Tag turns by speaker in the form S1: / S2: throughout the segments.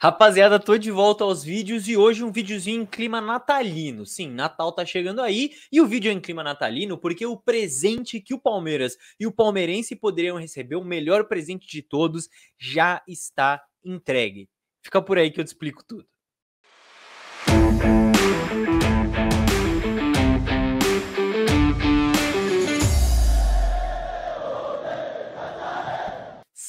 S1: Rapaziada, tô de volta aos vídeos e hoje um videozinho em clima natalino. Sim, Natal tá chegando aí e o vídeo é em clima natalino porque o presente que o Palmeiras e o palmeirense poderiam receber, o melhor presente de todos, já está entregue. Fica por aí que eu te explico tudo.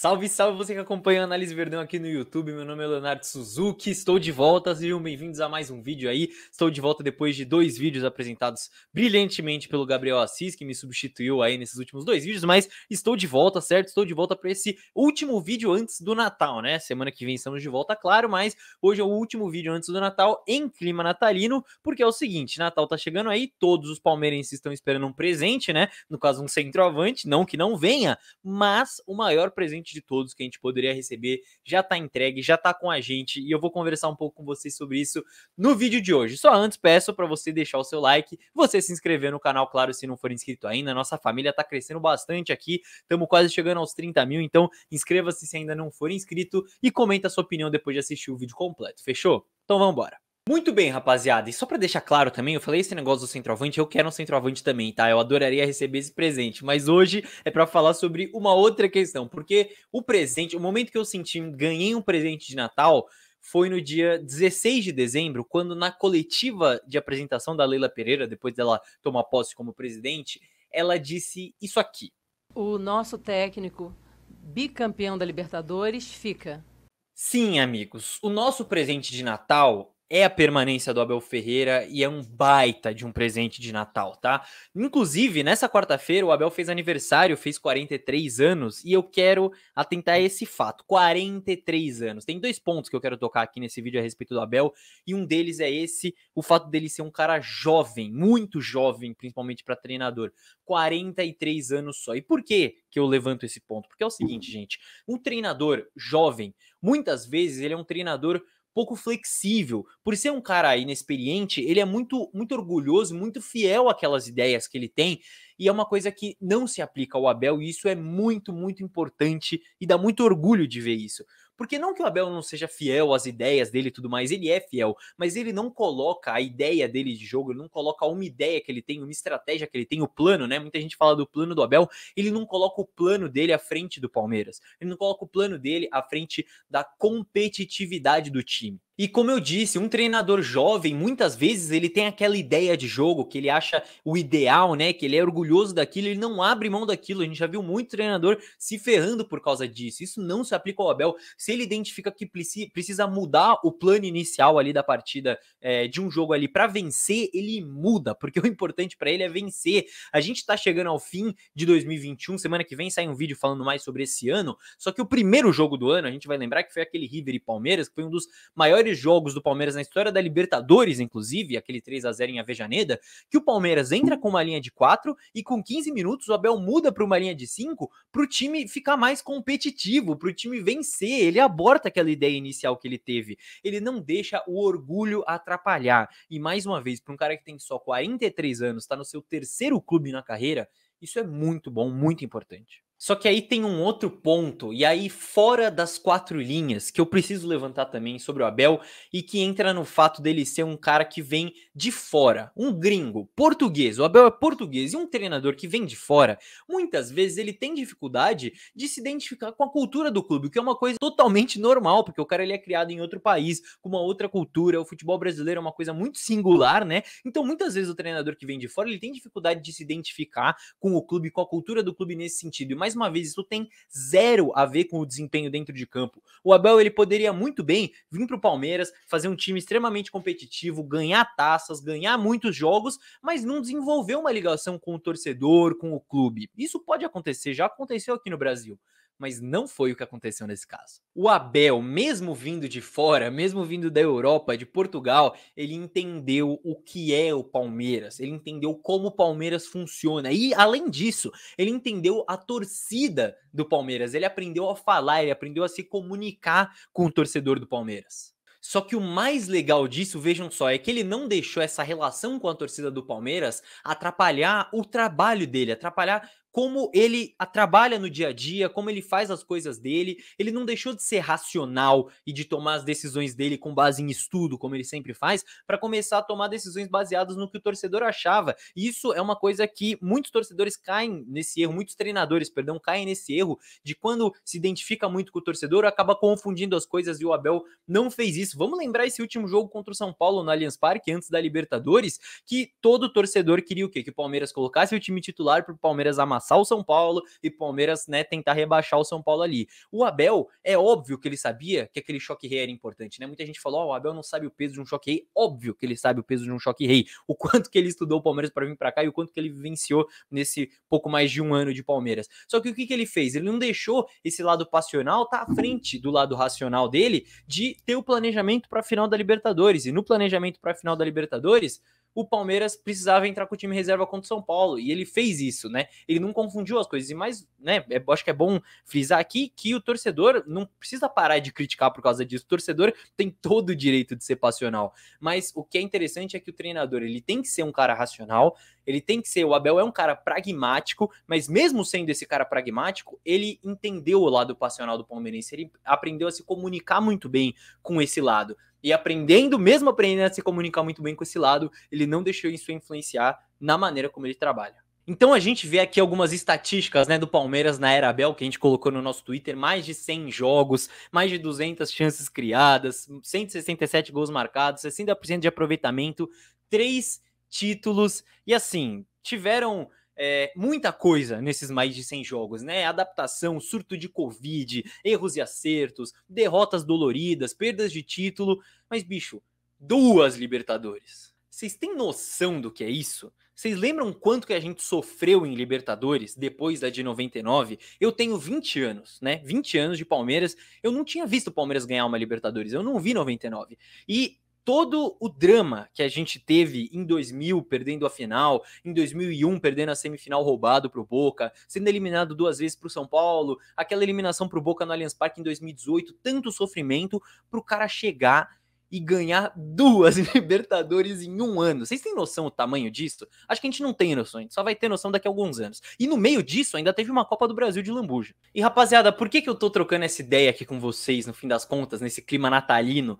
S1: Salve, salve você que acompanha a Análise Verdão aqui no YouTube. Meu nome é Leonardo Suzuki. Estou de volta, sejam bem-vindos a mais um vídeo aí. Estou de volta depois de dois vídeos apresentados brilhantemente pelo Gabriel Assis, que me substituiu aí nesses últimos dois vídeos, mas estou de volta, certo? Estou de volta para esse último vídeo antes do Natal, né? Semana que vem estamos de volta, claro, mas hoje é o último vídeo antes do Natal em clima natalino, porque é o seguinte, Natal tá chegando aí, todos os palmeirenses estão esperando um presente, né? No caso um centroavante, não que não venha, mas o maior presente de todos que a gente poderia receber já está entregue, já está com a gente e eu vou conversar um pouco com vocês sobre isso no vídeo de hoje. Só antes peço para você deixar o seu like, você se inscrever no canal, claro, se não for inscrito ainda. Nossa família está crescendo bastante aqui, estamos quase chegando aos 30 mil, então inscreva-se se ainda não for inscrito e comenta a sua opinião depois de assistir o vídeo completo. Fechou? Então vamos embora. Muito bem, rapaziada. E só para deixar claro também, eu falei esse negócio do centroavante, eu quero um centroavante também, tá? Eu adoraria receber esse presente, mas hoje é para falar sobre uma outra questão, porque o presente, o momento que eu senti, ganhei um presente de Natal, foi no dia 16 de dezembro, quando na coletiva de apresentação da Leila Pereira, depois dela tomar posse como presidente, ela disse isso aqui. O nosso técnico bicampeão da Libertadores fica. Sim, amigos, o nosso presente de Natal é a permanência do Abel Ferreira e é um baita de um presente de Natal, tá? Inclusive, nessa quarta-feira, o Abel fez aniversário, fez 43 anos, e eu quero atentar esse fato: 43 anos. Tem dois pontos que eu quero tocar aqui nesse vídeo a respeito do Abel, e um deles é esse: o fato dele ser um cara jovem, muito jovem, principalmente para treinador. 43 anos só. E por que que eu levanto esse ponto? Porque é o seguinte, gente: um treinador jovem, muitas vezes ele é um treinador pouco flexível. Por ser um cara inexperiente, ele é muito, muito orgulhoso, muito fiel àquelas ideias que ele tem e é uma coisa que não se aplica ao Abel, e isso é muito, muito importante e dá muito orgulho de ver isso. Porque não que o Abel não seja fiel às ideias dele e tudo mais, ele é fiel, mas ele não coloca a ideia dele de jogo, ele não coloca uma ideia que ele tem, uma estratégia que ele tem, o plano, né? Muita gente fala do plano do Abel, ele não coloca o plano dele à frente do Palmeiras, ele não coloca o plano dele à frente da competitividade do time. E como eu disse, um treinador jovem, muitas vezes ele tem aquela ideia de jogo que ele acha o ideal, né? Que ele é orgulhoso daquilo, ele não abre mão daquilo. A gente já viu muito treinador se ferrando por causa disso. Isso não se aplica ao Abel. Se ele identifica que precisa mudar o plano inicial ali da partida é, de um jogo ali para vencer, ele muda, porque o importante para ele é vencer. A gente tá chegando ao fim de 2021, semana que vem sai um vídeo falando mais sobre esse ano. Só que o primeiro jogo do ano, a gente vai lembrar que foi aquele River e Palmeiras, que foi um dos maiores melhores jogos do Palmeiras na história da Libertadores, inclusive, aquele 3 a 0 em Avejaneda, que o Palmeiras entra com uma linha de 4 e com 15 minutos o Abel muda para uma linha de 5 para o time ficar mais competitivo, para o time vencer. Ele aborta aquela ideia inicial que ele teve. Ele não deixa o orgulho atrapalhar. E mais uma vez, para um cara que tem só 43 anos, está no seu terceiro clube na carreira, isso é muito bom, muito importante. Só que aí tem um outro ponto, e aí fora das quatro linhas, que eu preciso levantar também sobre o Abel, e que entra no fato dele ser um cara que vem de fora, um gringo, português. O Abel é português, e um treinador que vem de fora, muitas vezes ele tem dificuldade de se identificar com a cultura do clube, o que é uma coisa totalmente normal, porque o cara ele é criado em outro país, com uma outra cultura. O futebol brasileiro é uma coisa muito singular, né? Então muitas vezes o treinador que vem de fora ele tem dificuldade de se identificar com o clube, com a cultura do clube nesse sentido. Mas mais uma vez, isso tem zero a ver com o desempenho dentro de campo. O Abel ele poderia muito bem vir para o Palmeiras, fazer um time extremamente competitivo, ganhar taças, ganhar muitos jogos, mas não desenvolver uma ligação com o torcedor, com o clube. Isso pode acontecer, já aconteceu aqui no Brasil mas não foi o que aconteceu nesse caso. O Abel, mesmo vindo de fora, mesmo vindo da Europa, de Portugal, ele entendeu o que é o Palmeiras, ele entendeu como o Palmeiras funciona e, além disso, ele entendeu a torcida do Palmeiras, ele aprendeu a falar, ele aprendeu a se comunicar com o torcedor do Palmeiras. Só que o mais legal disso, vejam só, é que ele não deixou essa relação com a torcida do Palmeiras atrapalhar o trabalho dele, atrapalhar como ele trabalha no dia a dia, como ele faz as coisas dele. Ele não deixou de ser racional e de tomar as decisões dele com base em estudo, como ele sempre faz, para começar a tomar decisões baseadas no que o torcedor achava. isso é uma coisa que muitos torcedores caem nesse erro, muitos treinadores, perdão, caem nesse erro de quando se identifica muito com o torcedor, acaba confundindo as coisas e o Abel não fez isso. Vamos lembrar esse último jogo contra o São Paulo no Allianz Parque, antes da Libertadores, que todo torcedor queria o quê? Que o Palmeiras colocasse o time titular para o Palmeiras amassar amassar o São Paulo e Palmeiras, né, tentar rebaixar o São Paulo ali. O Abel, é óbvio que ele sabia que aquele choque rei era importante, né? Muita gente falou, ó, oh, o Abel não sabe o peso de um choque rei. Óbvio que ele sabe o peso de um choque rei. O quanto que ele estudou o Palmeiras para vir para cá e o quanto que ele vivenciou nesse pouco mais de um ano de Palmeiras. Só que o que, que ele fez? Ele não deixou esse lado passional tá à frente do lado racional dele de ter o planejamento para a final da Libertadores. E no planejamento para a final da Libertadores, o Palmeiras precisava entrar com o time reserva contra o São Paulo. E ele fez isso, né? Ele não confundiu as coisas. E mais, né? É, eu acho que é bom frisar aqui que o torcedor não precisa parar de criticar por causa disso. O torcedor tem todo o direito de ser passional. Mas o que é interessante é que o treinador ele tem que ser um cara racional ele tem que ser. O Abel é um cara pragmático, mas mesmo sendo esse cara pragmático, ele entendeu o lado passional do palmeirense. Ele aprendeu a se comunicar muito bem com esse lado. E aprendendo, mesmo aprendendo a se comunicar muito bem com esse lado, ele não deixou isso influenciar na maneira como ele trabalha. Então a gente vê aqui algumas estatísticas né, do Palmeiras na era Abel, que a gente colocou no nosso Twitter, mais de 100 jogos, mais de 200 chances criadas, 167 gols marcados, 60% de aproveitamento, 3 títulos. E assim, tiveram é, muita coisa nesses mais de 100 jogos, né? Adaptação, surto de Covid, erros e acertos, derrotas doloridas, perdas de título. Mas, bicho, duas Libertadores. Vocês têm noção do que é isso? Vocês lembram quanto que a gente sofreu em Libertadores depois da de 99? Eu tenho 20 anos, né? 20 anos de Palmeiras. Eu não tinha visto o Palmeiras ganhar uma Libertadores. Eu não vi 99. E todo o drama que a gente teve em 2000 perdendo a final, em 2001 perdendo a semifinal roubado para o Boca, sendo eliminado duas vezes para o São Paulo, aquela eliminação para o Boca no Allianz Parque em 2018, tanto sofrimento para o cara chegar e ganhar duas Libertadores em um ano. Vocês têm noção do tamanho disso? Acho que a gente não tem noção, a gente só vai ter noção daqui a alguns anos. E no meio disso, ainda teve uma Copa do Brasil de Lambuja. E rapaziada, por que, que eu tô trocando essa ideia aqui com vocês, no fim das contas, nesse clima natalino?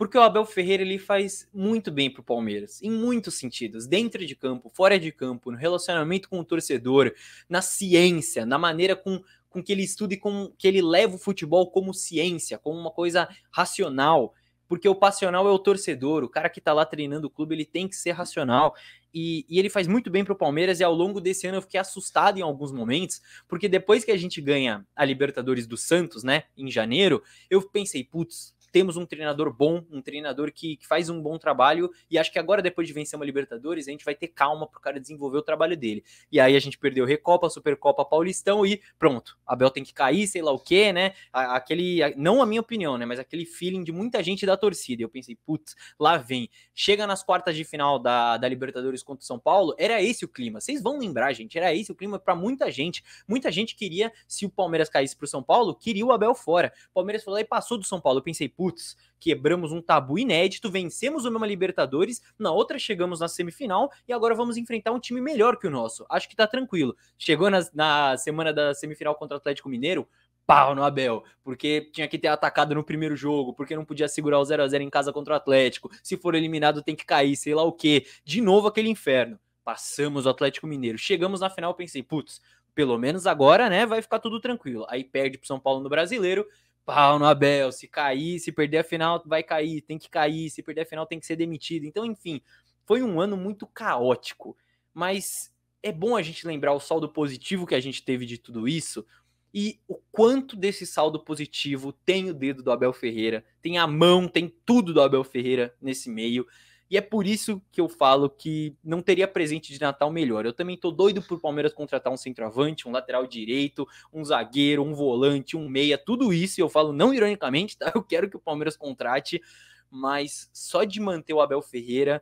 S1: Porque o Abel Ferreira ele faz muito bem para o Palmeiras, em muitos sentidos, dentro de campo, fora de campo, no relacionamento com o torcedor, na ciência, na maneira com, com que ele estuda e com que ele leva o futebol como ciência, como uma coisa racional. Porque o passional é o torcedor, o cara que está lá treinando o clube, ele tem que ser racional. E, e ele faz muito bem para o Palmeiras. E ao longo desse ano eu fiquei assustado em alguns momentos, porque depois que a gente ganha a Libertadores do Santos, né, em janeiro, eu pensei, putz, temos um treinador bom, um treinador que, que, faz um bom trabalho, e acho que agora, depois de vencer uma Libertadores, a gente vai ter calma pro cara desenvolver o trabalho dele. E aí a gente perdeu Recopa, Supercopa, Paulistão e pronto, Abel tem que cair, sei lá o que, né? Aquele, não a minha opinião, né? Mas aquele feeling de muita gente da torcida. Eu pensei, putz, lá vem. Chega nas quartas de final da, da Libertadores contra o São Paulo, era esse o clima. Vocês vão lembrar, gente, era esse o clima para muita gente. Muita gente queria, se o Palmeiras caísse pro São Paulo, queria o Abel fora. O Palmeiras falou e passou do São Paulo. Eu pensei, putz, quebramos um tabu inédito, vencemos o mesmo Libertadores, na outra chegamos na semifinal e agora vamos enfrentar um time melhor que o nosso. Acho que tá tranquilo. Chegou na, na semana da semifinal contra o Atlético Mineiro, pau no Abel, porque tinha que ter atacado no primeiro jogo, porque não podia segurar o 0 a 0 em casa contra o Atlético. Se for eliminado tem que cair, sei lá o quê. De novo aquele inferno. Passamos o Atlético Mineiro. Chegamos na final, pensei, putz, pelo menos agora, né, vai ficar tudo tranquilo. Aí perde pro São Paulo no Brasileiro pau no Abel, se cair, se perder a final, vai cair, tem que cair, se perder a final, tem que ser demitido. Então, enfim, foi um ano muito caótico, mas é bom a gente lembrar o saldo positivo que a gente teve de tudo isso e o quanto desse saldo positivo tem o dedo do Abel Ferreira, tem a mão, tem tudo do Abel Ferreira nesse meio. E é por isso que eu falo que não teria presente de Natal melhor. Eu também tô doido o Palmeiras contratar um centroavante, um lateral direito, um zagueiro, um volante, um meia, tudo isso. E eu falo não ironicamente, tá? Eu quero que o Palmeiras contrate, mas só de manter o Abel Ferreira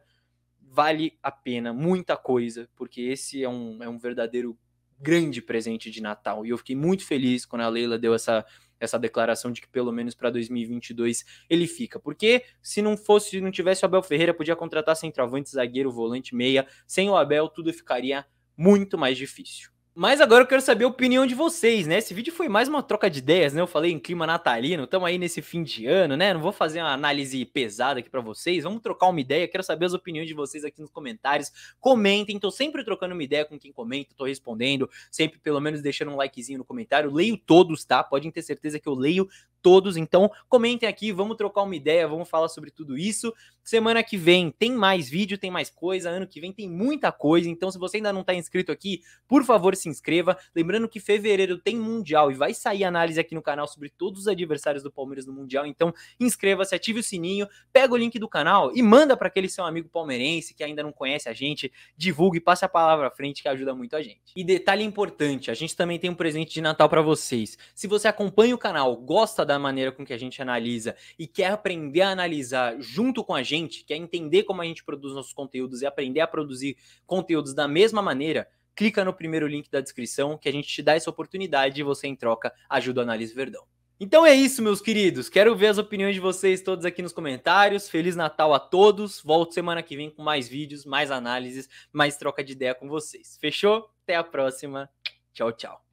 S1: vale a pena, muita coisa, porque esse é um, é um verdadeiro grande presente de Natal. E eu fiquei muito feliz quando a Leila deu essa essa declaração de que pelo menos para 2022 ele fica. Porque se não fosse, se não tivesse o Abel Ferreira, podia contratar centroavante, zagueiro, volante, meia. Sem o Abel, tudo ficaria muito mais difícil. Mas agora eu quero saber a opinião de vocês, né? Esse vídeo foi mais uma troca de ideias, né? Eu falei em clima natalino, estamos aí nesse fim de ano, né? Não vou fazer uma análise pesada aqui para vocês, vamos trocar uma ideia. Quero saber as opiniões de vocês aqui nos comentários. Comentem, tô sempre trocando uma ideia com quem comenta, tô respondendo, sempre pelo menos deixando um likezinho no comentário. Leio todos, tá? Podem ter certeza que eu leio todos. Então, comentem aqui, vamos trocar uma ideia, vamos falar sobre tudo isso. Semana que vem tem mais vídeo, tem mais coisa. Ano que vem tem muita coisa. Então, se você ainda não está inscrito aqui, por favor, se inscreva. Lembrando que fevereiro tem Mundial e vai sair análise aqui no canal sobre todos os adversários do Palmeiras no Mundial. Então, inscreva-se, ative o sininho, pega o link do canal e manda para aquele seu amigo palmeirense que ainda não conhece a gente. Divulgue, passe a palavra à frente que ajuda muito a gente. E detalhe importante: a gente também tem um presente de Natal para vocês. Se você acompanha o canal, gosta da da maneira com que a gente analisa e quer aprender a analisar junto com a gente, quer entender como a gente produz nossos conteúdos e aprender a produzir conteúdos da mesma maneira, clica no primeiro link da descrição que a gente te dá essa oportunidade e você, em troca, ajuda a Análise Verdão. Então é isso, meus queridos. Quero ver as opiniões de vocês todos aqui nos comentários. Feliz Natal a todos. Volto semana que vem com mais vídeos, mais análises, mais troca de ideia com vocês. Fechou? Até a próxima. Tchau, tchau.